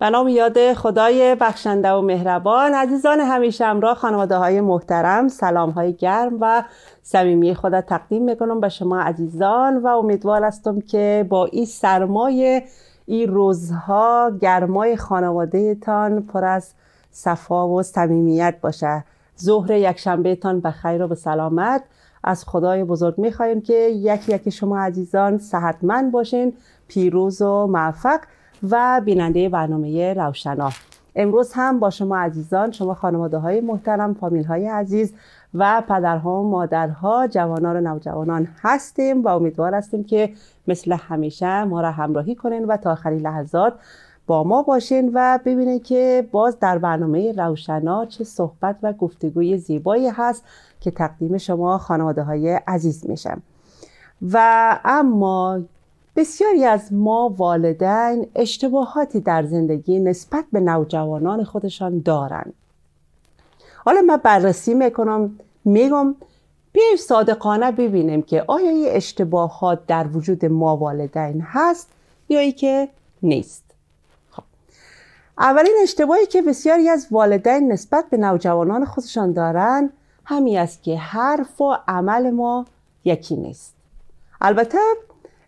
به نام یاد خدای بخشنده و مهربان عزیزان همیشه همراه خانواده های محترم سلام های گرم و صمیمی خدا تقدیم میکنم به شما عزیزان و امیدوار هستم که با این سرمایه این روزها گرمای خانواده تان پر از صفا و صمیمیت باشه ظهر یک تان به خیر و به سلامت از خدای بزرگ میخواییم که یکی یکی شما عزیزان صحتمند باشین پیروز و موفق و بیننده برنامه روشنا امروز هم با شما عزیزان شما خانواده های محترم فامیل های عزیز و پدرها و مادرها جوانان و نوجوانان هستیم و امیدوار هستیم که مثل همیشه ما را همراهی کنین و تا آخرین لحظات با ما باشین و ببینید که باز در برنامه روشنا چه صحبت و گفتگوی زیبایی هست که تقدیم شما خانواده های عزیز میشم و اما بسیاری از ما والدین اشتباهاتی در زندگی نسبت به نوجوانان خودشان دارند حالا من بررسی میکنم میگم بیایم صادقانه ببینیم که آیا این اشتباهات در وجود ما والدین هست یا ای که نیست خب. اولین اشتباهی که بسیاری از والدین نسبت به نوجوانان خودشان دارند همی است که حرف و عمل ما یکی نیست البته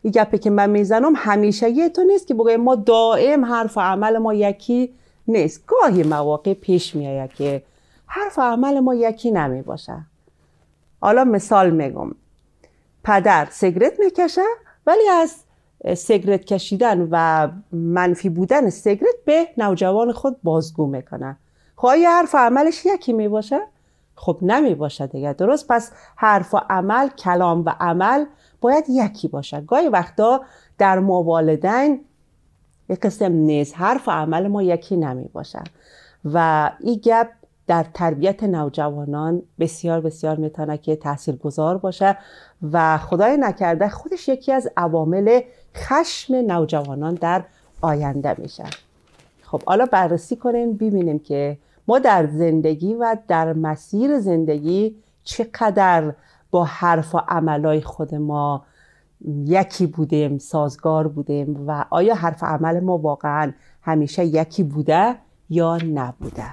این گپه که من میزنم همیشه یه تو نیست که بگویم ما دائم حرف و عمل ما یکی نیست گاهی مواقع پیش میاد که حرف و عمل ما یکی نمی باشه حالا مثال میگم پدر سگرت میکشه ولی از سگرت کشیدن و منفی بودن سگرت به نوجوان خود بازگو میکنه خواهی خب حرف و عملش یکی می باشه خب نمی باشه درست پس حرف و عمل کلام و عمل باید یکی باشد گاهی وقتا در موالدان یک قسم نیز حرف و عمل ما یکی نمی باشد و این گپ در تربیت نوجوانان بسیار بسیار میتونه که تحصیل گذار باشه و خدای نکرده خودش یکی از عوامل خشم نوجوانان در آینده میشه خب حالا بررسی کنیم ببینیم که ما در زندگی و در مسیر زندگی چقدر با حرف و عملای خود ما یکی بودیم سازگار بودیم و آیا حرف عمل ما واقعا همیشه یکی بوده یا نبوده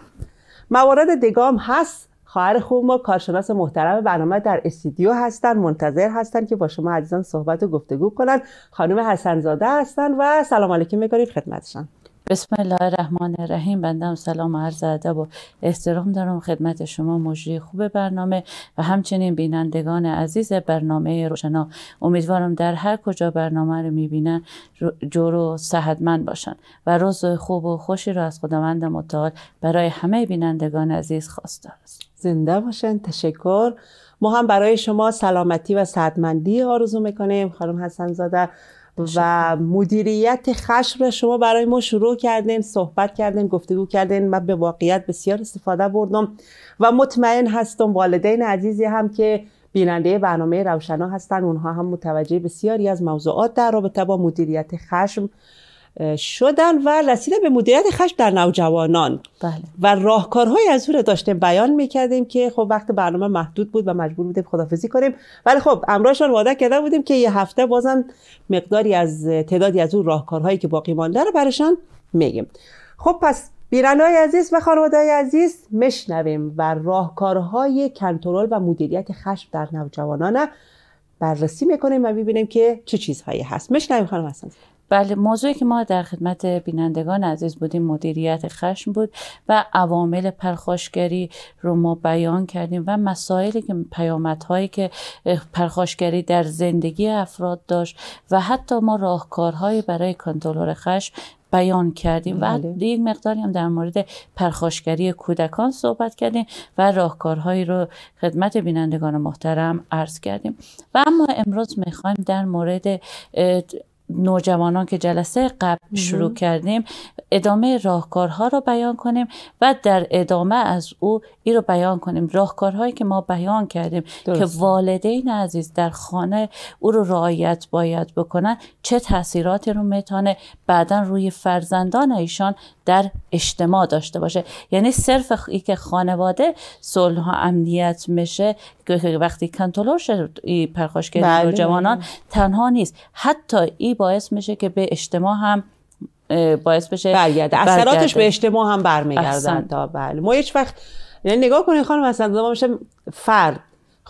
موارد دگام هست خواهر خوب ما کارشناس محترم برنامه در استودیو هستن منتظر هستن که با شما عزیزان صحبت و گفتگو کنن خانم حسنزاده هستن و سلام علیکم میکنید خدمتشان بسم الله الرحمن الرحیم بندم سلام و عرض ادب و احترام دارم خدمت شما مجری خوب برنامه و همچنین بینندگان عزیز برنامه روشنا امیدوارم در هر کجا برنامه رو میبینن جور و صحتمند باشن و روز خوب و خوشی رو از خداوند متعال برای همه بینندگان عزیز خواستار است زنده باشن تشکر ما هم برای شما سلامتی و صحتمندی آرزو میکنیم خانم حسن زاده و مدیریت خشم شما برای ما شروع کردین صحبت کردین گفتگو کردین من به واقعیت بسیار استفاده بردم و مطمئن هستم والدین عزیزی هم که بیننده برنامه روشنا هستن اونها هم متوجه بسیاری از موضوعات در رابطه با مدیریت خشم شدن و رسیدن به مدیریت خشم در نوجوانان بله. و راهکارهای از او داشتیم بیان میکردیم که خب وقت برنامه محدود بود و مجبور بودیم خدافزی کنیم ولی خب امراشان وعده کرده بودیم که یه هفته بازم مقداری از تعدادی از اون راهکارهایی که باقی مانده رو برشان میگیم خب پس بیرانهای عزیز و خانواده عزیز مشنویم و راهکارهای کنترل و مدیریت خشم در نوجوانان بررسی میکنیم و میبینیم که چه چیزهایی هست مشنویم خانم بله موضوعی که ما در خدمت بینندگان عزیز بودیم مدیریت خشم بود و عوامل پرخاشگری رو ما بیان کردیم و مسائلی که پیامدهایی که پرخاشگری در زندگی افراد داشت و حتی ما راهکارهایی برای کنترل خشم بیان کردیم و بله. یک مقداری هم در مورد پرخاشگری کودکان صحبت کردیم و راهکارهایی رو خدمت بینندگان محترم عرض کردیم و اما امروز میخوایم در مورد نوجوانان که جلسه قبل شروع کردیم ادامه راهکارها رو بیان کنیم و در ادامه از او ای رو بیان کنیم راهکارهایی که ما بیان کردیم که والدین عزیز در خانه او رو رعایت باید بکنن چه تاثیرات رو میتونه بعدا روی فرزندان ایشان در اجتماع داشته باشه یعنی صرف ای که خانواده صلح و امنیت میشه وقتی کنترل شد پرخاشگری بله. نوجوانان تنها نیست حتی ای باعث میشه که به اجتماع هم باعث بشه برگرده اثراتش به اجتماع هم برمیگردن تا بله ما هیچ وقت یعنی نگاه کنید خانم اصلا میشه فرد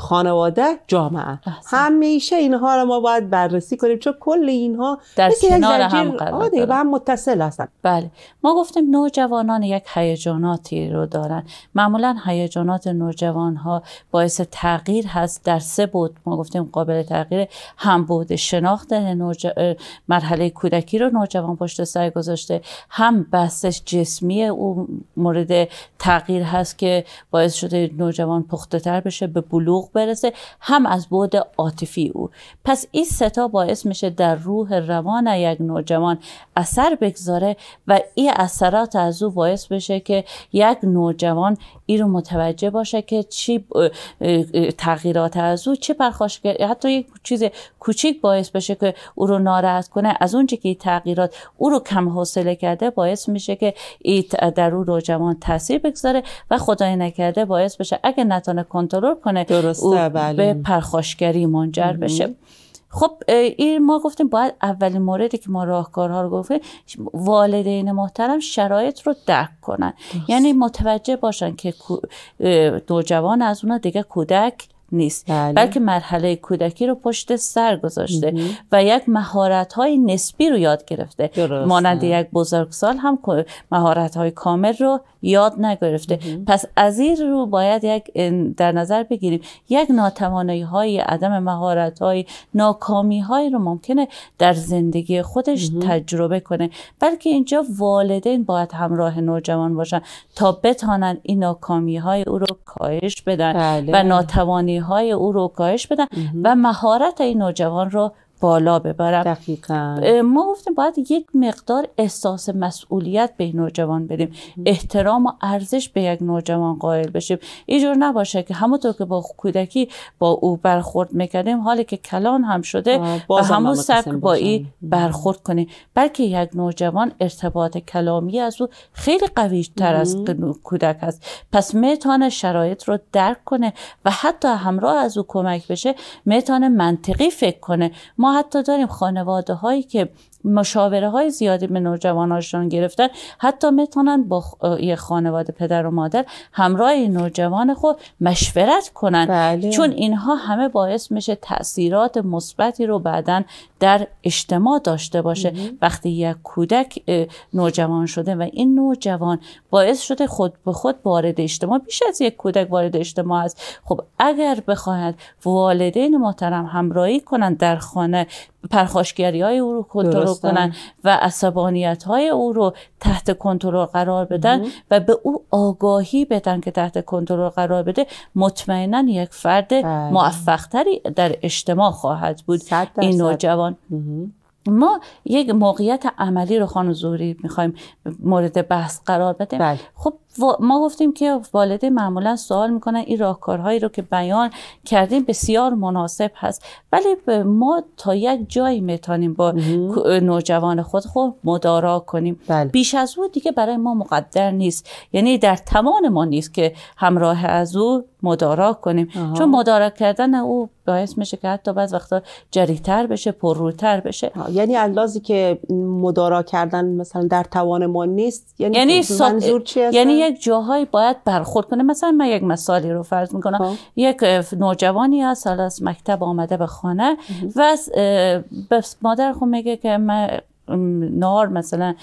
خانواده جامعه همیشه اینها رو ما باید بررسی کنیم چون کل اینها در کنار هم قرار آره، هم متصل هستن بله ما گفتیم نوجوانان یک هیجاناتی رو دارن معمولا هیجانات نوجوان ها باعث تغییر هست در سه بود ما گفتیم قابل تغییر هم بود شناخت نوج... مرحله کودکی رو نوجوان پشت سر گذاشته هم بستش جسمی او مورد تغییر هست که باعث شده نوجوان پخته تر بشه به بلوغ برسه هم از بعد عاطفی او پس این ستا باعث میشه در روح روان یک نوجوان اثر بگذاره و این اثرات از او باعث بشه که یک نوجوان ای رو متوجه باشه که چی تغییرات از او چه پرخاش حتی یک چیز کوچیک باعث بشه که او رو ناراحت کنه از اونجا که تغییرات او رو کم حوصله کرده باعث میشه که در او جوان تاثیر بگذاره و خدای نکرده باعث بشه اگه نتونه کنترل کنه درسته به بله. پرخاشگری منجر بشه خب این ما گفتیم باید اولین موردی که ما راهکارها رو گفتیم والدین محترم شرایط رو درک کنن یعنی متوجه باشن که نوجوان از اونا دیگه کودک نیست بله. بلکه مرحله کودکی رو پشت سر گذاشته و یک مهارت های نسبی رو یاد گرفته مانند یک بزرگسال هم مهارت های کامل رو یاد نگرفته پس از این رو باید یک در نظر بگیریم یک ناتوانایی های عدم مهارت های ناکامی های رو ممکنه در زندگی خودش تجربه کنه بلکه اینجا والدین باید همراه نوجوان باشن تا بتانن این ناکامی های او رو کاهش بدن بله. و ناتوانی های او رو کاهش بدن و مهارت این نوجوان رو بالا ببرم دقیقا. ما گفتیم باید یک مقدار احساس مسئولیت به نوجوان بدیم احترام و ارزش به یک نوجوان قائل بشیم اینجور نباشه که همونطور که با کودکی با او برخورد میکردیم حالی که کلان هم شده و همون سبک با ای برخورد کنیم بلکه یک نوجوان ارتباط کلامی از او خیلی قوی تر از کودک است پس میتانه شرایط رو درک کنه و حتی همراه از او کمک بشه میتونه منطقی فکر کنه ما ما حتی داریم خانواده هایی که مشاوره های زیادی به نوجوانانشان گرفتن حتی میتونن با یه خانواده پدر و مادر همراه نوجوان خود مشورت کنن بله. چون اینها همه باعث میشه تاثیرات مثبتی رو بعدا در اجتماع داشته باشه وقتی یک کودک نوجوان شده و این نوجوان باعث شده خود به خود وارد اجتماع بیش از یک کودک وارد اجتماع است خب اگر بخواهد والدین محترم همراهی کنند در خانه پرخاشگری های او رو کنترل کنن و عصبانیت های او رو تحت کنترل قرار بدن و به او آگاهی بدن که تحت کنترل قرار بده مطمئنا یک فرد بله. موفقتری در اجتماع خواهد بود این نوجوان ما یک موقعیت عملی رو خانم زوری میخوایم مورد بحث قرار بدیم بله. خب ما گفتیم که والدین معمولا سوال میکنن این راهکارهایی رو که بیان کردیم بسیار مناسب هست ولی ما تا یک جایی میتونیم با نوجوان خود خود خب مدارا کنیم بله. بیش از او دیگه برای ما مقدر نیست یعنی در تمام ما نیست که همراه از او مدارا کنیم چون مدارا کردن او باعث میشه که حتی بعض وقتا جریتر بشه پرروتر بشه یعنی الازی که مدارا کردن مثلا در توان ما نیست یعنی, یعنی منظور سا... یک باید برخورد کنه مثلا من یک مثالی رو فرض میکنم خب. یک نوجوانی هست حالا از مکتب آمده به خانه و به مادر خود میگه که من نار مثلا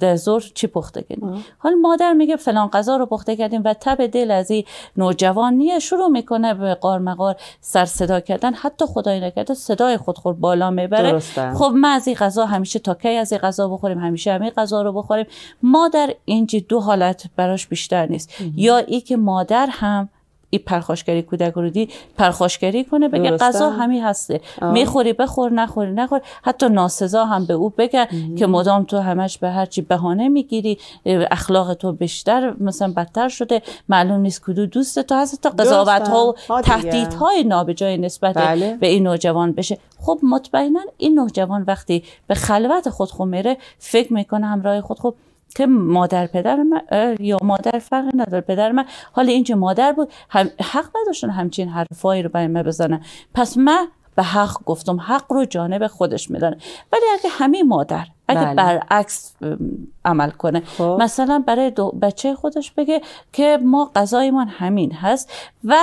در زور چی پخته کردیم حال مادر میگه فلان غذا رو پخته کردیم و تب دل از این نوجوانی شروع میکنه به قارمقار سر صدا کردن حتی خدای نکرده صدای خود خور بالا میبره خب ما از این غذا همیشه تا کی از این غذا بخوریم همیشه همین غذا رو بخوریم مادر اینجی دو حالت براش بیشتر نیست یا ای که مادر هم این پرخاشگری کودک رودی پرخاشگری کنه بگه غذا همی هسته میخوری بخور نخوری نخور حتی ناسزا هم به او بگه که مدام تو همش به هرچی بهانه میگیری اخلاق تو بیشتر مثلا بدتر شده معلوم نیست کدو دوست تو هست تا قضاوت ها و تهدید های نابجای نسبت بله. به این نوجوان بشه خب مطمئنا این نوجوان وقتی به خلوت خود خود میره فکر میکنه همراه خود خب که مادر پدر من یا مادر فرق نداره پدر من حالا اینجا مادر بود حق نداشتن همچین حرفایی رو برای من بزنن پس من به حق گفتم حق رو جانب خودش میدانه ولی اگه همین مادر اگه بله. برعکس عمل کنه خب. مثلا برای دو بچه خودش بگه که ما غذایمان همین هست و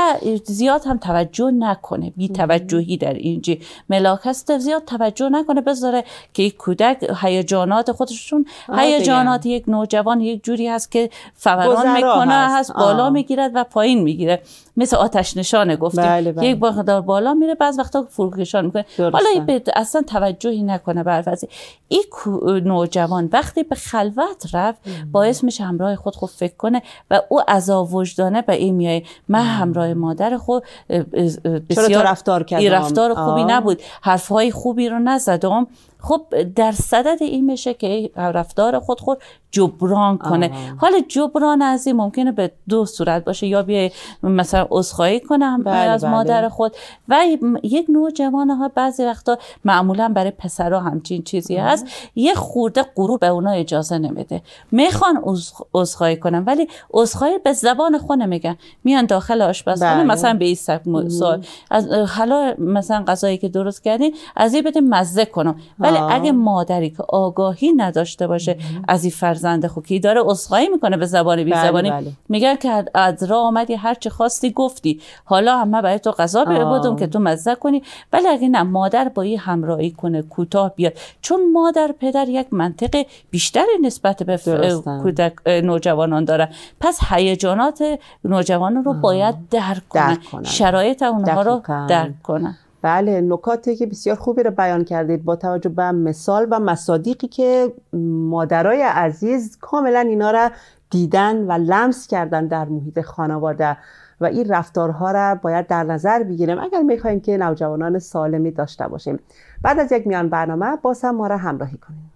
زیاد هم توجه نکنه بی توجهی در اینجی ملاک هست زیاد توجه نکنه بذاره که یک کودک هیجانات خودشون هیجانات یک نوجوان یک جوری هست که فوران میکنه هست, هست بالا میگیرد و پایین میگیره مثل آتش نشانه گفتیم بله بله. یک بخدار بالا میره بعض وقتا فروکشان میکنه حالا اصلا توجهی نکنه بر این نوجوان وقتی به خلوت خلوت رفت باعث میشه همراه خود خود فکر کنه و او از وجدانه به این میای من همراه مادر خود بسیار رفتار کردم؟ رفتار خوبی نبود نبود حرفهای خوبی رو نزدم خب در صدد این میشه که رفتار خود خود جبران کنه آه. حالا جبران از این ممکنه به دو صورت باشه یا بیا مثلا عذرخواهی کنم بله. از بله. مادر خود و یک نوع جوان ها بعضی وقتا معمولا برای پسرا همچین چیزی آه. هست یه خورده غرور به اونا اجازه نمیده میخوان عذرخواهی کنم ولی عذرخواهی به زبان خود نمیگن میان داخل آشپزخونه بله. مثلا به این سال از حالا مثلا غذایی که درست کردین از این بده مزه کنم ولی اگه مادری که آگاهی نداشته باشه از این فرزند خوکی داره اصخایی میکنه به زبان بی بله، زبانی بله. میگه که از راه آمدی هر چی خواستی گفتی حالا همه برای تو غذا بودم که تو مزه کنی ولی اگه نه مادر با همراهی کنه کوتاه بیاد چون مادر پدر یک منطق بیشتر نسبت به کودک نوجوانان داره پس هیجانات نوجوانان رو باید درک کنه شرایط اونها رو درک کنه بله نکاتی که بسیار خوبی رو بیان کردید با توجه به مثال و مصادیقی که مادرای عزیز کاملا اینا را دیدن و لمس کردن در محیط خانواده و این رفتارها را باید در نظر بگیریم اگر میخواییم که نوجوانان سالمی داشته باشیم بعد از یک میان برنامه باز هم ما را همراهی کنیم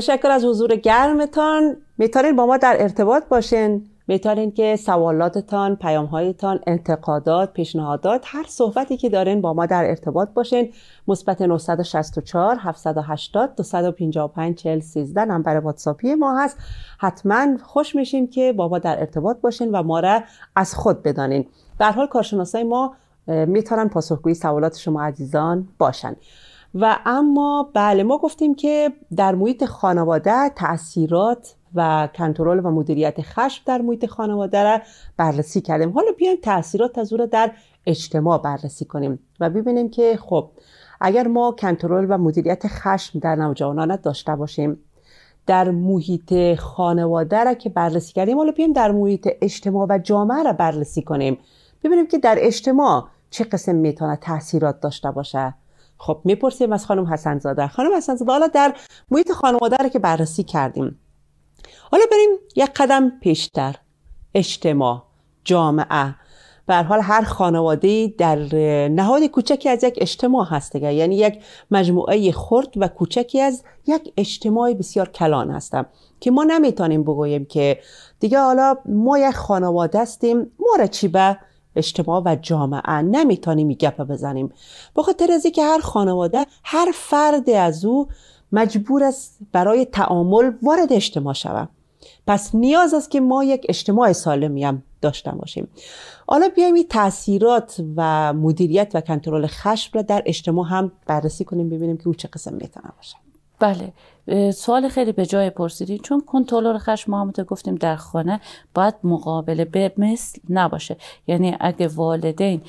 تشکر از حضور گرمتان میتونین با ما در ارتباط باشین میتونین که سوالاتتان، پیامهایتان، انتقادات، پیشنهادات، هر صحبتی که دارین با ما در ارتباط باشین مثبت 964 780 255 40 13 نمبر واتساپی ما هست حتما خوش میشیم که با ما در ارتباط باشین و ما را از خود بدانین در حال کارشناسای ما میتونن پاسخگوی سوالات شما عزیزان باشن و اما بله ما گفتیم که در محیط خانواده تاثیرات و کنترل و مدیریت خشم در محیط خانواده را بررسی کردیم حالا بیایم تاثیرات از را در اجتماع بررسی کنیم و ببینیم که خب اگر ما کنترل و مدیریت خشم در نوجوانان داشته باشیم در محیط خانواده را که بررسی کردیم حالا بیایم در محیط اجتماع و جامعه را بررسی کنیم ببینیم که در اجتماع چه قسم میتونه تاثیرات داشته باشه خب میپرسیم از خانم حسنزاده خانم حسنزاده حالا در محیط خانواده رو که بررسی کردیم حالا بریم یک قدم پیشتر اجتماع جامعه به حال هر خانواده در نهاد کوچکی از یک اجتماع هست دیگه یعنی یک مجموعه خرد و کوچکی از یک اجتماع بسیار کلان هستم که ما نمیتونیم بگوییم که دیگه حالا ما یک خانواده هستیم ما را چی به اجتماع و جامعه نمیتونیم این گپ بزنیم به خاطر از که هر خانواده هر فرد از او مجبور است برای تعامل وارد اجتماع شود پس نیاز است که ما یک اجتماع سالمی هم داشته باشیم حالا بیایم این تاثیرات و مدیریت و کنترل خشم را در اجتماع هم بررسی کنیم ببینیم که او چه قسم میتونه باشه بله سوال خیلی به جای پرسیدی چون کنترل خشم ما گفتیم در خانه باید مقابله به مثل نباشه یعنی اگه والدین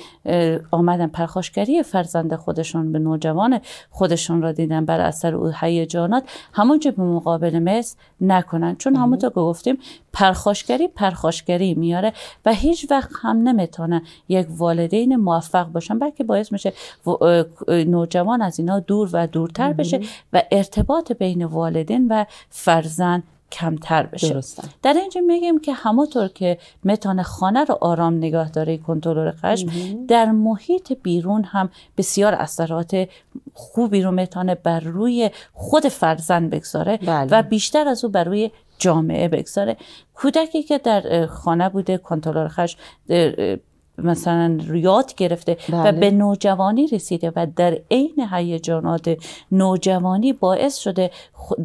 آمدن پرخاشگری فرزند خودشون به نوجوان خودشون را دیدن بر اثر او هیجانات همونجا به مقابل مثل نکنن چون همونطور که گفتیم پرخاشگری پرخاشگری میاره و هیچ وقت هم نمیتونن یک والدین موفق باشن بلکه باعث میشه نوجوان از اینا دور و دورتر بشه و ارتباط بین والدین و فرزند کمتر بشه در اینجا میگیم که همونطور که متان خانه رو آرام نگاه داره کنترل خشم در محیط بیرون هم بسیار اثرات خوبی رو متان بر روی خود فرزند بگذاره بله. و بیشتر از او بر روی جامعه بگذاره کودکی که در خانه بوده کنترل خشم مثلا یاد گرفته و بله. به نوجوانی رسیده و در عین هیجانات نوجوانی باعث شده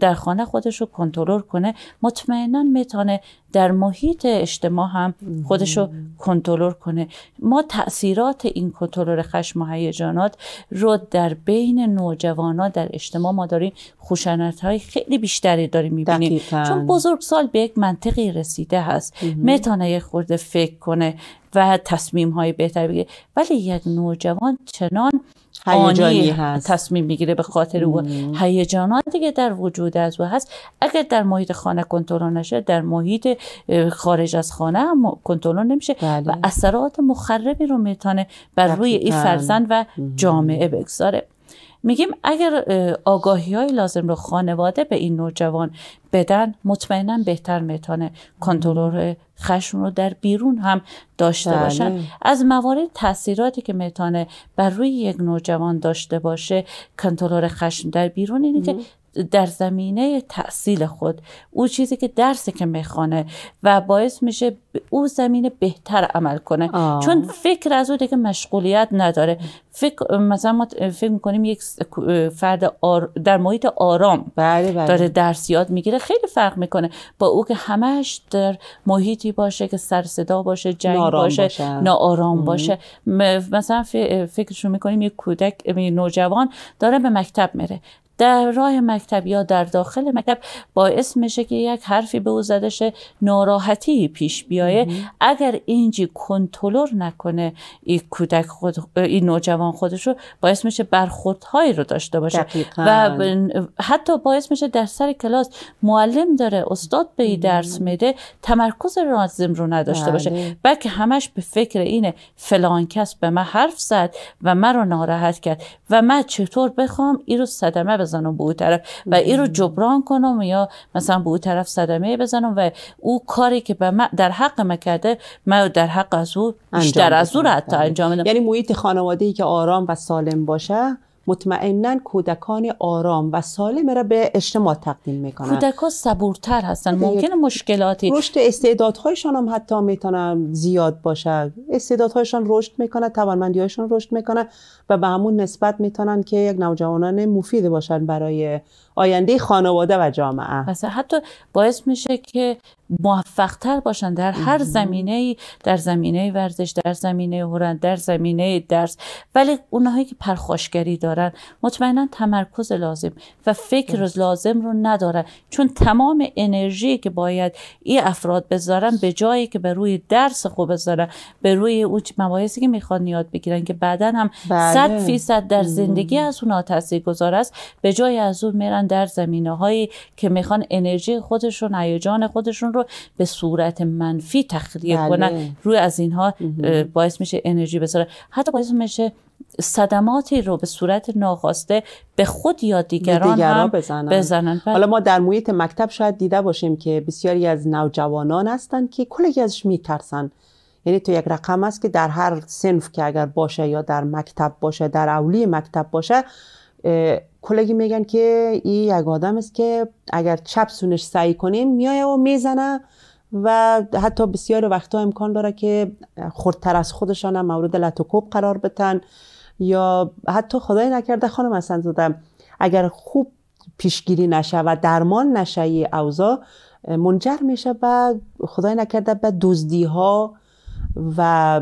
در خانه خودش رو کنترل کنه مطمئنا میتونه در محیط اجتماع هم خودش رو کنترل کنه ما تاثیرات این کنترل خشم و هیجانات رو در بین نوجوانان در اجتماع ما داریم خوشنط های خیلی بیشتری داریم میبینیم چون بزرگسال به یک منطقی رسیده هست میتانه یک خورده فکر کنه و تصمیم های بهتر بگیره ولی یک نوجوان چنان هیجانی هست تصمیم میگیره به خاطر او هیجانات دیگه در وجود از او هست اگر در محیط خانه کنترل نشه در محیط خارج از خانه هم کنترل نمیشه و بله. اثرات مخربی رو میتونه بر روی این فرزند و جامعه بگذاره میگیم اگر آگاهی های لازم رو خانواده به این نوجوان بدن مطمئنا بهتر میتونه کنترل خشم رو در بیرون هم داشته بله. باشن از موارد تاثیراتی که میتونه بر روی یک نوجوان داشته باشه کنترل خشم در بیرون اینه که در زمینه تحصیل خود او چیزی که درسی که میخوانه و باعث میشه او زمینه بهتر عمل کنه چون فکر از او دیگه مشغولیت نداره فکر مثلا ما فکر میکنیم یک فرد در محیط آرام بله بله. داره درس یاد میگیره خیلی فرق میکنه با او که همش در محیطی باشه که سرصدا باشه جنگ باشه, باشه ناآرام باشه مثلا فکرشون میکنیم یک کودک نوجوان داره به مکتب میره در راه مکتب یا در داخل مکتب باعث میشه که یک حرفی به او زده شه ناراحتی پیش بیایه اگر اینجی کنترل نکنه این کودک خود این نوجوان خودش رو باعث میشه برخوردهایی رو داشته باشه دقیقا. و حتی باعث میشه در سر کلاس معلم داره استاد به این درس میده تمرکز لازم رو نداشته باشه بله. بلکه همش به فکر اینه فلان کس به من حرف زد و مرا ناراحت کرد و من چطور بخوام این رو صدمه بزنم به او طرف و این رو جبران کنم یا مثلا به اون طرف صدمه بزنم و او کاری که به من در حق ما کرده من در حق از او بیشتر از او حتی بله. انجام میدم یعنی محیط خانواده ای که آرام و سالم باشه مطمئنا کودکان آرام و سالم را به اجتماع تقدیم میکنن کودکان صبورتر هستن ممکن مشکلاتی رشد استعدادهایشان هم حتی میتونن زیاد باشه استعدادهایشان رشد میکنه توانمندیهایشان رشد میکنه و به همون نسبت میتونن که یک نوجوانان مفید باشن برای آینده خانواده و جامعه مثلا حتی باعث میشه که موفقتر باشن در هر زمینه در زمینه ورزش در زمینه هنر در زمینه درس ولی اونهایی که پرخاشگری دارن مطمئنا تمرکز لازم و فکر لازم رو ندارن چون تمام انرژی که باید این افراد بذارن به جایی که به روی درس خوب بذارن به روی اون مباحثی که میخوان یاد بگیرن که بعدا هم بله. فیصد در زندگی از اونها گذار است به جای از اون میرن در زمینه هایی که میخوان انرژی خودشون هیجان خودشون رو به صورت منفی تخلیه بله. کنن روی از اینها باعث میشه انرژی بذاره حتی باعث میشه صدماتی رو به صورت ناخواسته به خود یا دیگران, دیگران هم بزنن, بله. حالا ما در محیط مکتب شاید دیده باشیم که بسیاری از نوجوانان هستن که کلی ازش میترسن یعنی تو یک رقم است که در هر سنف که اگر باشه یا در مکتب باشه در اولی مکتب باشه کلگی میگن که این یک آدم است که اگر چپ سونش سعی کنیم میایه و میزنه و حتی بسیار وقتا امکان داره که خردتر از خودشان مورد لطکوب قرار بتن یا حتی خدای نکرده خانم اصلا اگر خوب پیشگیری نشه و درمان نشه ای اوزا منجر میشه و خدای نکرده به دزدی ها و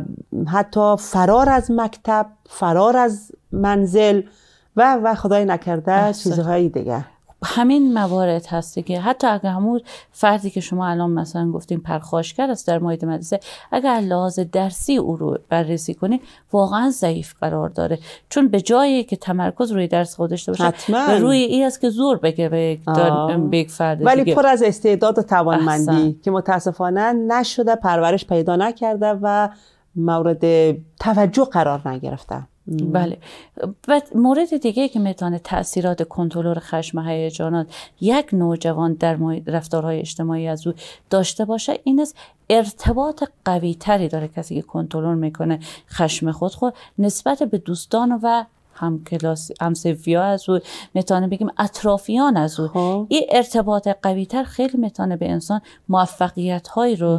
حتی فرار از مکتب فرار از منزل و و خدای نکرده احسن. چیزهای دیگه همین موارد هست که حتی اگر همون فردی که شما الان مثلا گفتیم پرخاشگر است در محیط مدرسه اگر لحاظ درسی او رو بررسی کنی واقعا ضعیف قرار داره چون به جایی که تمرکز روی درس خودش داشته باشه روی ای است که زور بگه به یک فرد ولی دیگه. پر از استعداد و توانمندی که متاسفانه نشده پرورش پیدا نکرده و مورد توجه قرار نگرفته بله و مورد دیگه که میتونه تاثیرات کنترل خشم های هیجانات یک نوجوان در رفتارهای اجتماعی از او داشته باشه این است ارتباط قوی تری داره کسی که کنترل میکنه خشم خود خود خب، نسبت به دوستان و هم کلاس از او میتونه بگیم اطرافیان از او خب. این ارتباط قوی تر خیلی میتونه به انسان موفقیت رو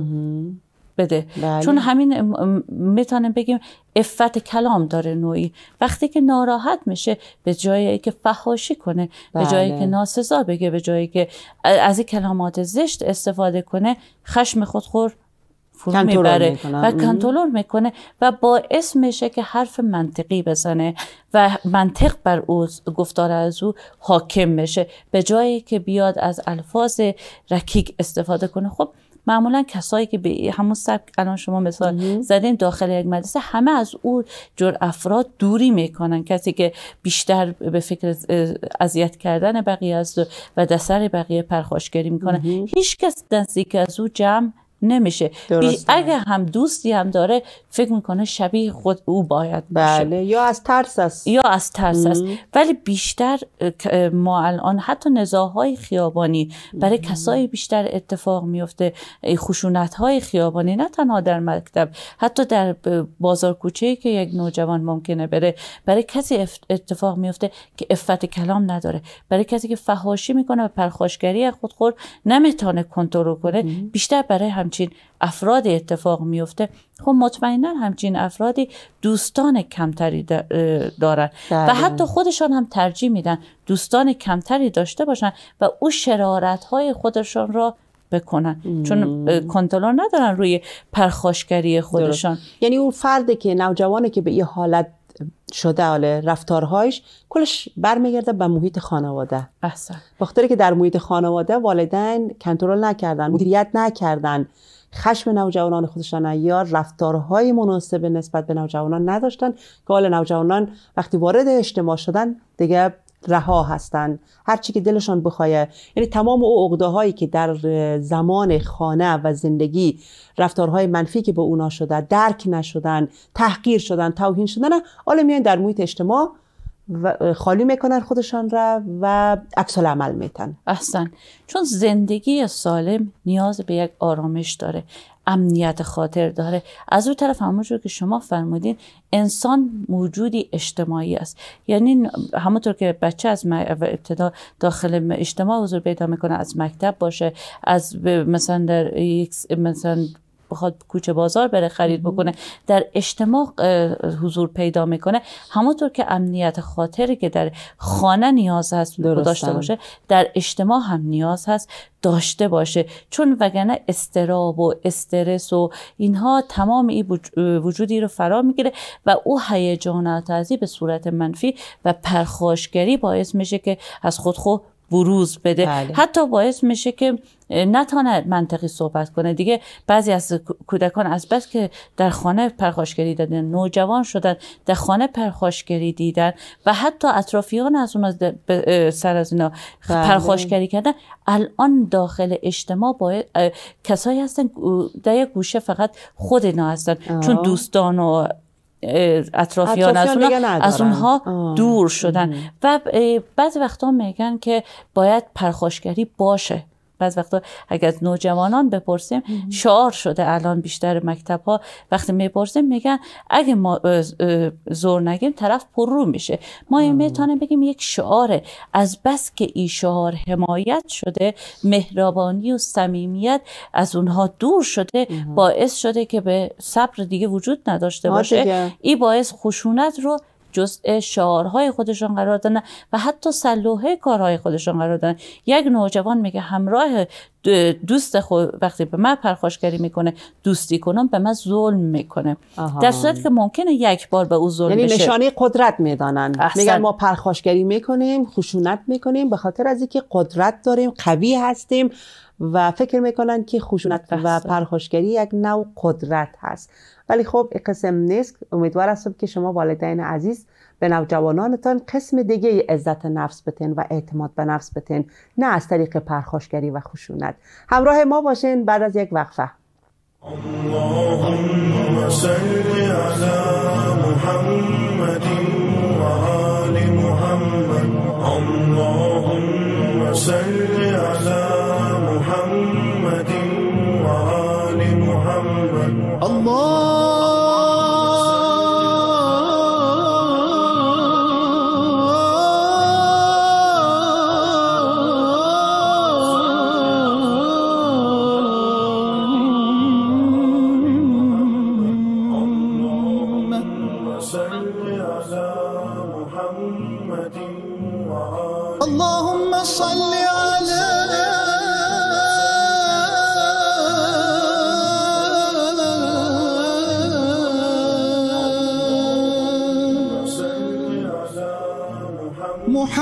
بده بله. چون همین میتونیم بگیم افت کلام داره نوعی وقتی که ناراحت میشه به جایی که فحاشی کنه به بله. جایی که ناسزا بگه به جایی که از این کلامات زشت استفاده کنه خشم خود خور فرو میبره و کنترل میکنه و باعث میشه که حرف منطقی بزنه و منطق بر او گفتار از او حاکم میشه به جایی که بیاد از الفاظ رکیک استفاده کنه خب معمولا کسایی که به همون سبک الان شما مثال زدین داخل یک مدرسه همه از او جور افراد دوری میکنن کسی که بیشتر به فکر اذیت کردن بقیه است و دسر بقیه پرخاشگری میکنه هیچ کس نزدیک از او جمع نمیشه اگه هم دوستی هم داره فکر میکنه شبیه خود او باید باشه بله یا از ترس است یا از ترس است ولی بیشتر ما الان حتی نزاهای خیابانی برای کسایی بیشتر اتفاق میفته خشونت های خیابانی نه تنها در مکتب حتی در بازار کوچه که یک نوجوان ممکنه بره برای کسی اتفاق میفته که افت کلام نداره برای کسی که فحاشی میکنه و پرخاشگری خودخور نمیتونه کنترل کنه بیشتر برای همچین افراد اتفاق میفته خب مطمئنا همچین افرادی دوستان کمتری دارن و بله. حتی خودشان هم ترجیح میدن دوستان کمتری داشته باشن و او شرارت های خودشان را بکنن چون کنترل ندارن روی پرخاشگری خودشان یعنی اون فردی که نوجوانه که به این حالت شده حالا رفتارهایش کلش برمیگرده به محیط خانواده احسن بخاطری که در محیط خانواده والدین کنترل نکردن مدیریت نکردن خشم نوجوانان خودشان یا رفتارهای مناسب نسبت به نوجوانان نداشتن که حال نوجوانان وقتی وارد اجتماع شدن دیگه رها هستن هر چی که دلشان بخواه یعنی تمام او عقده هایی که در زمان خانه و زندگی رفتارهای منفی که به اونا شده درک نشدن تحقیر شدن توهین شدن حالا میان در محیط اجتماع خالی میکنن خودشان را و عکس عمل میتن احسن چون زندگی سالم نیاز به یک آرامش داره امنیت خاطر داره از اون طرف همونطور که شما فرمودین انسان موجودی اجتماعی است یعنی همونطور که بچه از ابتدا داخل اجتماع حضور پیدا میکنه از مکتب باشه از مثلا در یک مثلا بخواد کوچه بازار بره خرید بکنه در اجتماع حضور پیدا میکنه همونطور که امنیت خاطری که در خانه نیاز هست داشته باشه در اجتماع هم نیاز هست داشته باشه چون وگرنه استراب و استرس و اینها تمام این وجودی رو فرا میگیره و او هیجانات ازی به صورت منفی و پرخاشگری باعث میشه که از خود خود بروز بده بله. حتی باعث میشه که نتواند منطقی صحبت کنه دیگه بعضی از کودکان از بس که در خانه پرخاشگری دادن نوجوان شدن در خانه پرخاشگری دیدن و حتی اطرافیان از اون سر از اینا بله. پرخاشگری کردن الان داخل اجتماع باید کسایی هستن در یک گوشه فقط خود اینا هستن چون دوستان و اطرافیان, از, اونا از اونها دور شدن و بعضی وقتا میگن که باید پرخاشگری باشه بعض وقتا اگر از نوجوانان بپرسیم شعار شده الان بیشتر مکتب ها وقتی میپرسیم میگن اگه ما زور نگیم طرف پر رو میشه ما این میتونیم بگیم یک شعاره از بس که این شعار حمایت شده مهربانی و صمیمیت از اونها دور شده باعث شده که به صبر دیگه وجود نداشته باشه این باعث خشونت رو جزء شعارهای خودشان قرار دادن و حتی سلوحه کارهای خودشان قرار دادن یک نوجوان میگه همراه دوست خود وقتی به من پرخاشگری میکنه دوستی کنم به من ظلم میکنه آها. در صورت که ممکنه یک بار به او ظلم یعنی بشه. نشانه قدرت میدانن میگن ما پرخاشگری میکنیم خشونت میکنیم به خاطر از اینکه قدرت داریم قوی هستیم و فکر میکنن که خشونت و پرخاشگری یک نوع قدرت هست ولی خب این قسم نیست امیدوار هستم که شما والدین عزیز به نوجوانانتان قسم دیگه عزت نفس بتین و اعتماد به نفس بتین نه از طریق پرخاشگری و خشونت همراه ما باشین بعد از یک وقفه اللهم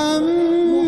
محمد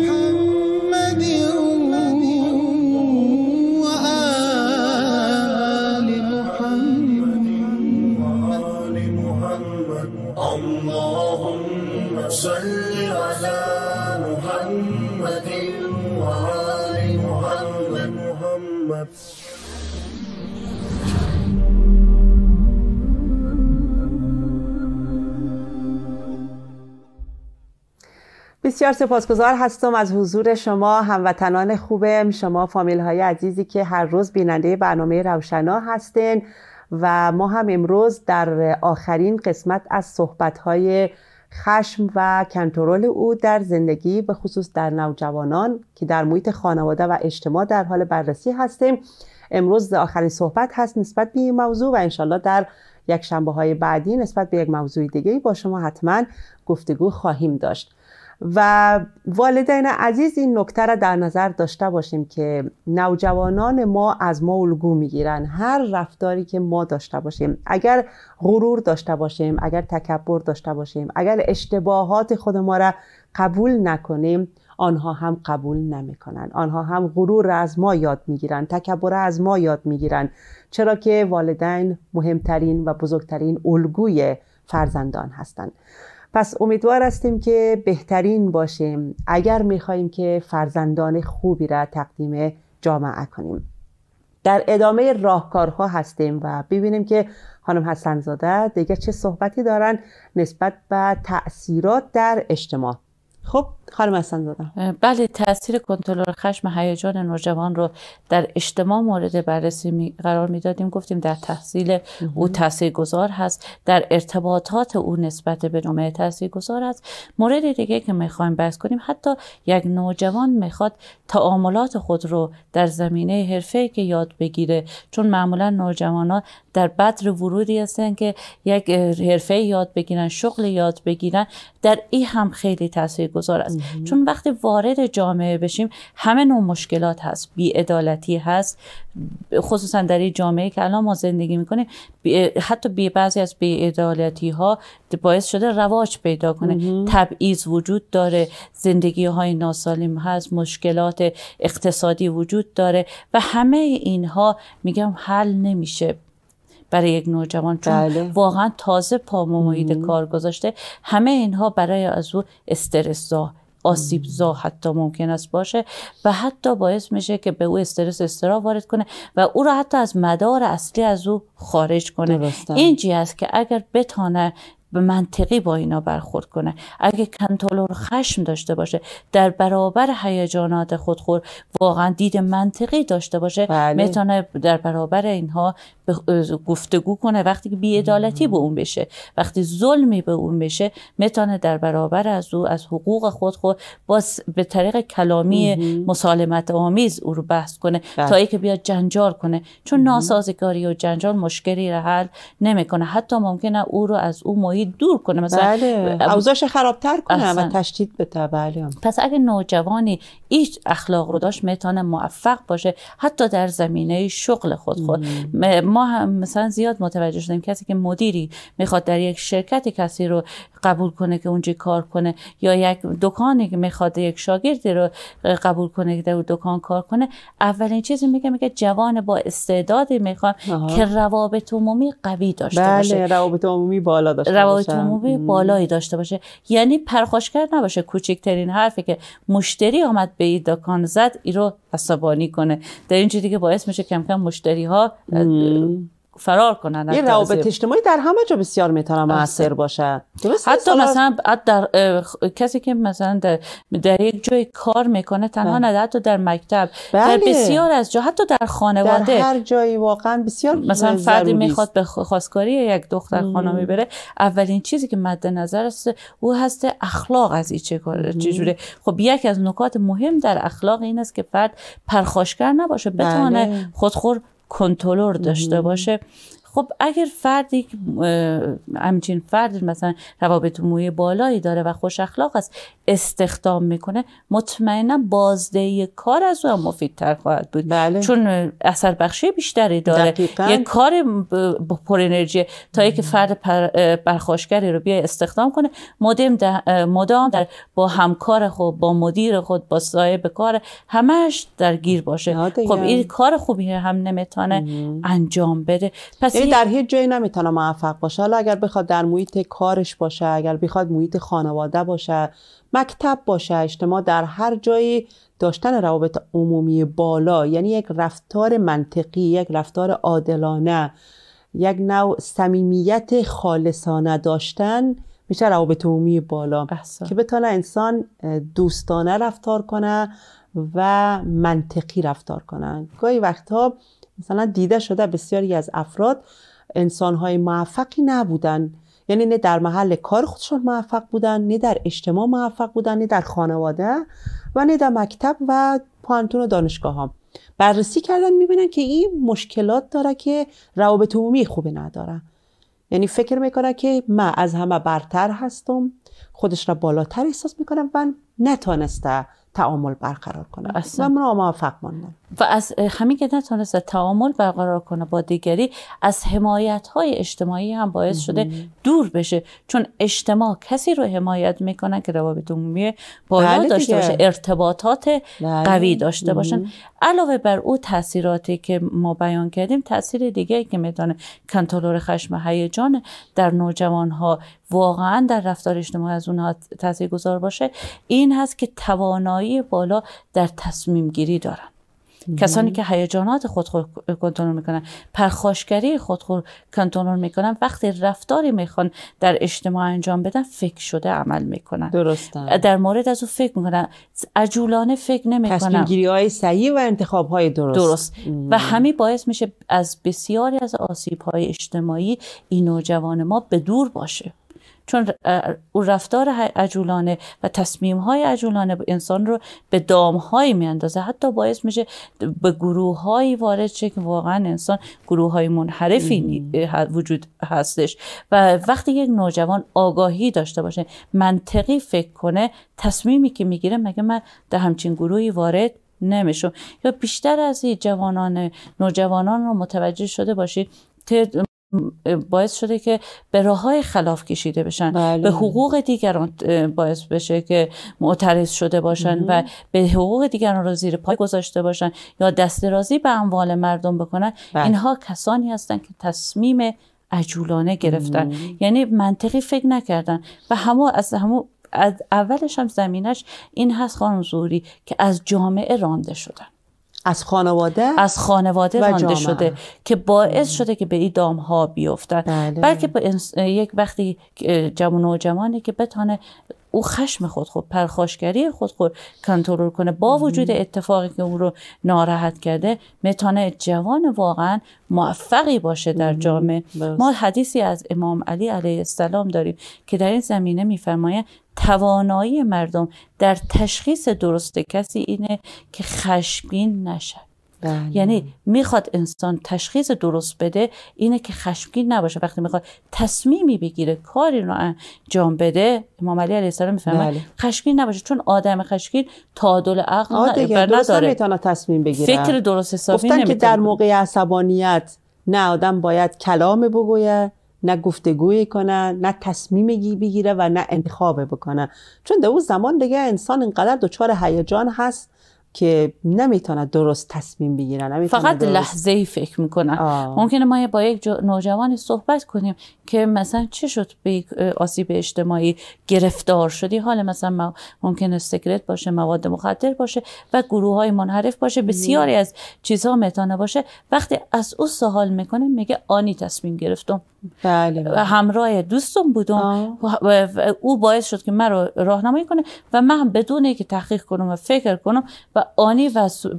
بسیار سپاسگزار هستم از حضور شما هموطنان خوبم شما فامیل های عزیزی که هر روز بیننده برنامه روشنا هستین و ما هم امروز در آخرین قسمت از صحبت های خشم و کنترل او در زندگی به خصوص در نوجوانان که در محیط خانواده و اجتماع در حال بررسی هستیم امروز آخرین صحبت هست نسبت به این موضوع و انشالله در یک شنبه های بعدی نسبت به یک موضوع دیگه با شما حتما گفتگو خواهیم داشت و والدین عزیز این نکته را در نظر داشته باشیم که نوجوانان ما از ما الگو میگیرن هر رفتاری که ما داشته باشیم اگر غرور داشته باشیم اگر تکبر داشته باشیم اگر اشتباهات خود ما را قبول نکنیم آنها هم قبول نمیکنن آنها هم غرور را از ما یاد میگیرن تکبر را از ما یاد میگیرن چرا که والدین مهمترین و بزرگترین الگوی فرزندان هستند پس امیدوار هستیم که بهترین باشیم اگر میخواییم که فرزندان خوبی را تقدیم جامعه کنیم در ادامه راهکارها هستیم و ببینیم که خانم حسنزاده دیگه چه صحبتی دارن نسبت به تاثیرات در اجتماع خب خانم حسن دادم بله تاثیر کنترل خشم هیجان نوجوان رو در اجتماع مورد بررسی می قرار میدادیم گفتیم در تحصیل او تاثیر گذار هست در ارتباطات او نسبت به نوع تاثیر گذار هست مورد دیگه که میخوایم بحث کنیم حتی یک نوجوان میخواد تعاملات خود رو در زمینه حرفه که یاد بگیره چون معمولا نوجوان ها در بدر ورودی هستن که یک حرفه یاد بگیرن شغل یاد بگیرن در این هم خیلی تاثیر گذار است چون وقتی وارد جامعه بشیم همه نوع مشکلات هست بیعدالتی هست خصوصا در این جامعه که الان ما زندگی میکنیم حتی بی بعضی از بیعدالتی ها باعث شده رواج پیدا کنه تبعیض وجود داره زندگی های ناسالم هست مشکلات اقتصادی وجود داره و همه اینها میگم حل نمیشه برای یک نوجوان چون بله. واقعا تازه پا کار گذاشته همه اینها برای از او استرس آسیب زا حتی ممکن است باشه و حتی باعث میشه که به او استرس استرا وارد کنه و او را حتی از مدار اصلی از او خارج کنه درسته. این جی است که اگر بتانه به منطقی با اینا برخورد کنه اگه کنترل خشم داشته باشه در برابر هیجانات خودخور واقعا دید منطقی داشته باشه بله. میتونه در برابر اینها گفتگو کنه وقتی که بیعدالتی به اون بشه وقتی ظلمی به اون بشه میتونه در برابر از او از حقوق خود خود باز به طریق کلامی مسالمت آمیز او رو بحث کنه بله. تا اینکه بیاد جنجال کنه چون ناسازگاری و جنجال مشکلی را حل نمیکنه حتی ممکنه او رو از او دور کنه مثلا بله. خراب خرابتر کنه و تشدید بده بله پس اگه نوجوانی ایش اخلاق رو داشت میتونه موفق باشه حتی در زمینه شغل خود خود ما هم مثلا زیاد متوجه شدیم کسی که مدیری میخواد در یک شرکت کسی رو قبول کنه که اونجا کار کنه یا یک دکانی که میخواد یک شاگردی رو قبول کنه که در دکان کار کنه اولین چیزی میگه میگه جوان با استعدادی میخوام که روابط عمومی قوی داشته بله، باشه روابط عمومی بالا داشته اتومبیل بالایی داشته باشه یعنی پرخاشگر نباشه کوچکترین حرفی که مشتری آمد به این دکان زد ای رو عصبانی کنه در این که باعث میشه کم کم مشتری ها فرار کنن یه روابط اجتماعی در همه جا بسیار میتونه بله. موثر باشه حتی مثلا در کسی که مثلا در, در یک جای کار میکنه تنها بله. نه حتی در مکتب بله. در بسیار از جا حتی در خانواده در هر جایی واقعا بسیار مثلا فردی میخواد به خواستگاری یک دختر خانمی بره اولین چیزی که مد نظر است او هست اخلاق از این چه چجوره خب یکی از نکات مهم در اخلاق این است که فرد پرخاشگر نباشه بله. بتونه خودخور کنترل داشته باشه خب اگر فردی همچین فرد مثلا روابط موی بالایی داره و خوش اخلاق است استخدام میکنه مطمئنا بازدهی کار از او مفیدتر خواهد بود بله. چون اثر بخشی بیشتری داره دقیقا. یه کار پر انرژی تا یک فرد برخاشگری رو بیا استخدام کنه مدام مدام در با همکار خود با مدیر خود با صاحب کار همش درگیر باشه خب این کار خوبی هم نمیتونه انجام بده پس یعنی در هیچ جایی نمیتونه موفق باشه حالا اگر بخواد در محیط کارش باشه اگر بخواد محیط خانواده باشه مکتب باشه اجتماع در هر جایی داشتن روابط عمومی بالا یعنی یک رفتار منطقی یک رفتار عادلانه یک نوع صمیمیت خالصانه داشتن میشه روابط عمومی بالا که بتونه انسان دوستانه رفتار کنه و منطقی رفتار کنه گاهی وقتها مثلا دیده شده بسیاری از افراد انسانهای موفقی نبودن یعنی نه در محل کار خودشون موفق بودن نه در اجتماع موفق بودن نه در خانواده و نه در مکتب و پانتون و دانشگاه ها بررسی کردن میبینن که این مشکلات داره که روابط عمومی خوبی نداره یعنی فکر میکنه که من از همه برتر هستم خودش را بالاتر احساس میکنم و نتانسته تعامل برقرار کنم و من موفق ماندم و از همین که نتونسته تعامل برقرار کنه با دیگری از حمایت های اجتماعی هم باعث شده دور بشه چون اجتماع کسی رو حمایت میکنن که روابط عمومی بالا بله بله. داشته باشه ارتباطات قوی داشته باشن علاوه بر او تاثیراتی که ما بیان کردیم تاثیر دیگری که میتونه کنترل خشم و هیجان در نوجوان ها واقعا در رفتار اجتماعی از اونها تاثیرگذار باشه این هست که توانایی بالا در تصمیم گیری دارن کسانی که هیجانات خود رو کنترل میکنن پرخاشگری خود رو کنترل میکنن وقتی رفتاری میخوان در اجتماع انجام بدن فکر شده عمل میکنن در مورد از او فکر میکنن عجولانه فکر نمیکنن تصمیم گیری های صحیح و انتخاب های درست, درست. و همه باعث میشه از بسیاری از آسیب های اجتماعی این نوجوان ما به دور باشه چون او رفتار عجولانه و تصمیم های عجولانه انسان رو به دام هایی میاندازه حتی باعث میشه به گروه هایی وارد شه که واقعا انسان گروه های منحرفی وجود هستش و وقتی یک نوجوان آگاهی داشته باشه منطقی فکر کنه تصمیمی که میگیره مگه من در همچین گروهی وارد نمیشم یا بیشتر از این جوانان نوجوانان رو متوجه شده باشید باعث شده که به راه های خلاف کشیده بشن به بله. حقوق دیگران باعث بشه که معترض شده باشن و به حقوق دیگران رو زیر پای گذاشته باشن یا دست رازی به اموال مردم بکنن بله. اینها کسانی هستند که تصمیم عجولانه گرفتن یعنی منطقی فکر نکردن و همو از از اولش هم زمینش این هست خانم زوری که از جامعه رانده شدن از خانواده از خانواده رانده شده که باعث شده که به این دام ها بیفتن بله. بلکه به یک وقتی جوان و جوانی که بتانه او خشم خود خود پرخاشگری خود خود کنترل کنه با وجود اتفاقی که او رو ناراحت کرده میتانه جوان واقعا موفقی باشه در جامعه ما حدیثی از امام علی علیه السلام داریم که در این زمینه میفرمایند توانایی مردم در تشخیص درست کسی اینه که خشمگین نشه بله. یعنی میخواد انسان تشخیص درست بده اینه که خشمگین نباشه وقتی میخواد تصمیمی بگیره کاری رو انجام بده امام علی علیه السلام میفهمه بله. خشمگین نباشه چون آدم خشمگین تعادل عقل بر نداره تصمیم بگیره فکر درست حسابی گفتن که در موقع عصبانیت نه آدم باید کلام بگوید نه گفتگوی کنه نه تصمیم بگیره و نه انتخاب بکنه چون در اون زمان دیگه انسان اینقدر دچار هیجان هست که نمیتونه درست تصمیم بگیرن فقط درست... لحظه ای فکر میکنن ممکنه ما با یک نوجوان صحبت کنیم که مثلا چی شد به آسیب اجتماعی گرفتار شدی حال مثلا ممکنه سکرت باشه مواد مخدر باشه و گروه های منحرف باشه بسیاری از چیزها متانه باشه وقتی از او سوال میکنه میگه آنی تصمیم گرفتم بله, بله. همراه دوستم بودم و او باعث شد که من رو راهنمایی کنه و من بدون که تحقیق کنم و فکر کنم و آنی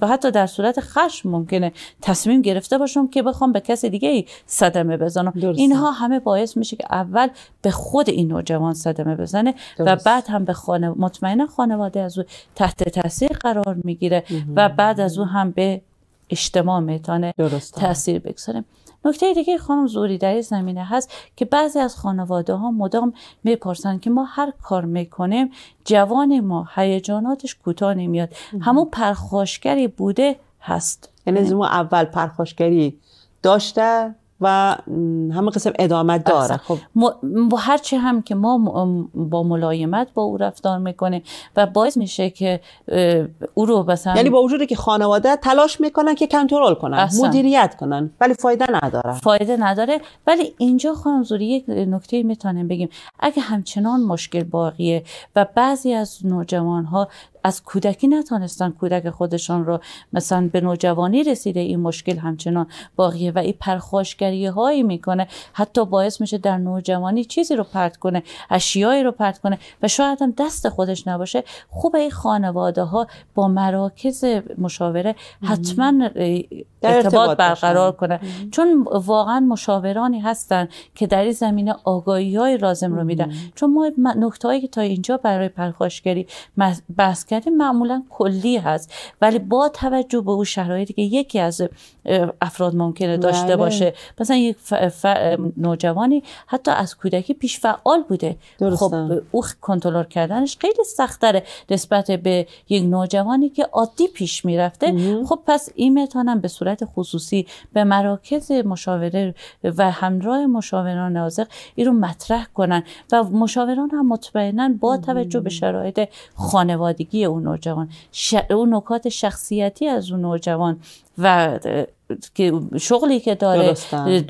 و, حتی در صورت خشم ممکنه تصمیم گرفته باشم که بخوام به کسی دیگه ای صدمه بزنم اینها همه باعث میشه که اول به خود این نوجوان صدمه بزنه و بعد هم به خانه مطمئنا خانواده از او تحت تاثیر قرار میگیره و بعد از او هم به اجتماع میتونه تاثیر بگذاره نکته دیگه خانم زوری در این زمینه هست که بعضی از خانواده ها مدام میپرسن که ما هر کار میکنیم جوان ما هیجاناتش کوتاه نمیاد همون پرخاشگری بوده هست یعنی از یعنی اول پرخاشگری داشته و همه قسم ادامه داره خب م... هرچی هم که ما با ملایمت با او رفتار میکنه و باعث میشه که او رو مثلا یعنی با وجودی که خانواده تلاش میکنن که کنترل کنن مدیریت کنن ولی فایده نداره فایده نداره ولی اینجا خانم زوری یک نکته میتونیم بگیم اگه همچنان مشکل باقیه و بعضی از نوجوان ها از کودکی نتانستن کودک خودشان رو مثلا به نوجوانی رسیده این مشکل همچنان باقیه و این پرخاشگری هایی میکنه حتی باعث میشه در نوجوانی چیزی رو پرت کنه اشیایی رو پرت کنه و شاید هم دست خودش نباشه خوب این خانواده ها با مراکز مشاوره حتما ارتباط برقرار کنه چون واقعا مشاورانی هستن که در این زمینه آگاهی های لازم رو میدن چون ما نکته که تا اینجا برای پرخاشگری بحث کردیم معمولا کلی هست ولی با توجه به اون شرایطی که یکی از افراد ممکنه داشته بله. باشه مثلا یک ف... نوجوانی حتی از کودکی پیش فعال بوده خب او کنترل کردنش خیلی سختره نسبت به یک نوجوانی که عادی پیش میرفته خب پس میتونن به صورت خصوصی به مراکز مشاوره و همراه مشاوران نازق این رو مطرح کنن و مشاوران هم مطمئنا با توجه به شرایط خانوادگی اون نوجوان اون نکات شخصیتی از اون نوجوان و که شغلی که داره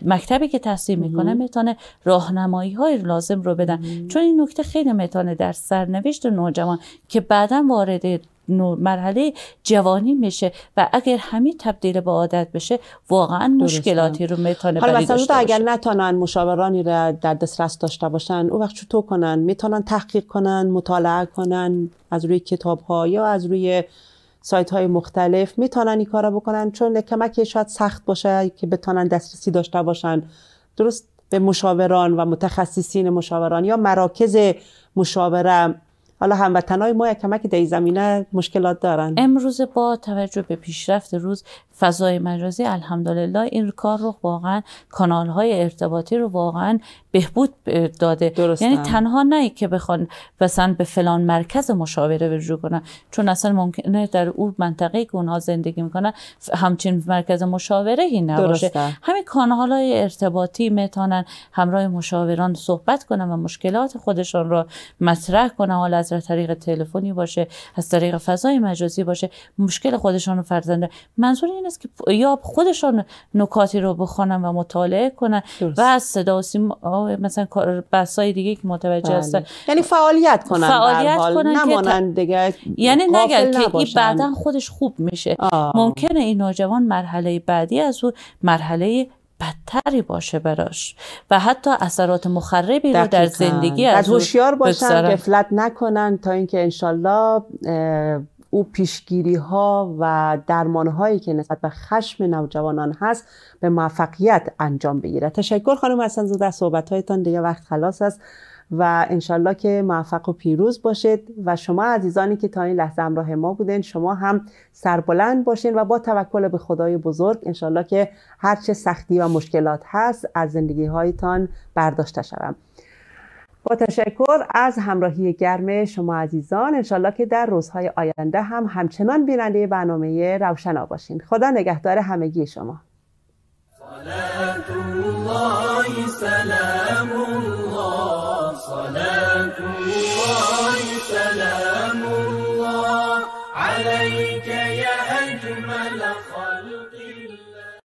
مکتبی که تحصیل میکنه میتونه راهنمایی های لازم رو بدن چون این نکته خیلی میتونه در سرنوشت نوجوان که بعدا وارد مرحله جوانی میشه و اگر همین تبدیل به عادت بشه واقعا مشکلاتی رو میتونه حالا مثلا اگر نتونن مشاورانی را در دسترس داشته باشن اون وقت چطور کنن میتونن تحقیق کنن مطالعه کنن از روی کتاب ها یا از روی سایت های مختلف میتونن این کارا بکنن چون کمک شاید سخت باشه که بتونن دسترسی داشته باشن درست به مشاوران و متخصصین مشاوران یا مراکز مشاوره حالا های ما یک کمک در زمینه مشکلات دارن امروز با توجه به پیشرفت روز فضای مجازی الحمدلله این کار رو واقعا کانال های ارتباطی رو واقعا بهبود داده درستم. یعنی تنها نه که بخوان مثلا به فلان مرکز مشاوره رجوع کنن چون اصلا ممکنه در او منطقه که اونها زندگی میکنن همچین مرکز مشاوره ای نباشه همین کانال های ارتباطی میتونن همراه مشاوران صحبت کنن و مشکلات خودشان را مطرح کنن حالا از طریق تلفنی باشه از طریق فضای مجازی باشه مشکل خودشان رو فرزنده منظور این است که یا خودشان نکاتی رو بخونن و مطالعه کنن درست. و از مثلا بسای دیگه که متوجه بله. هستن یعنی فعالیت کنن فعالیت کنن نمانن دیگه یعنی نگن که این بعدا خودش خوب میشه آه. ممکنه این نوجوان مرحله بعدی از او مرحله بدتری باشه براش و حتی اثرات مخربی رو در زندگی از هوشیار باشن گفلت نکنن تا اینکه انشالله او پیشگیری ها و درمان هایی که نسبت به خشم نوجوانان هست به موفقیت انجام بگیره تشکر خانم حسن زود از صحبت هایتان دیگه وقت خلاص است و انشالله که موفق و پیروز باشید و شما عزیزانی که تا این لحظه همراه ما بودین شما هم سربلند باشین و با توکل به خدای بزرگ انشالله که هرچه سختی و مشکلات هست از زندگی هایتان برداشته شوم با تشکر از همراهی گرم شما عزیزان انشالله که در روزهای آینده هم همچنان بیننده برنامه روشنا باشین خدا نگهدار همگی شما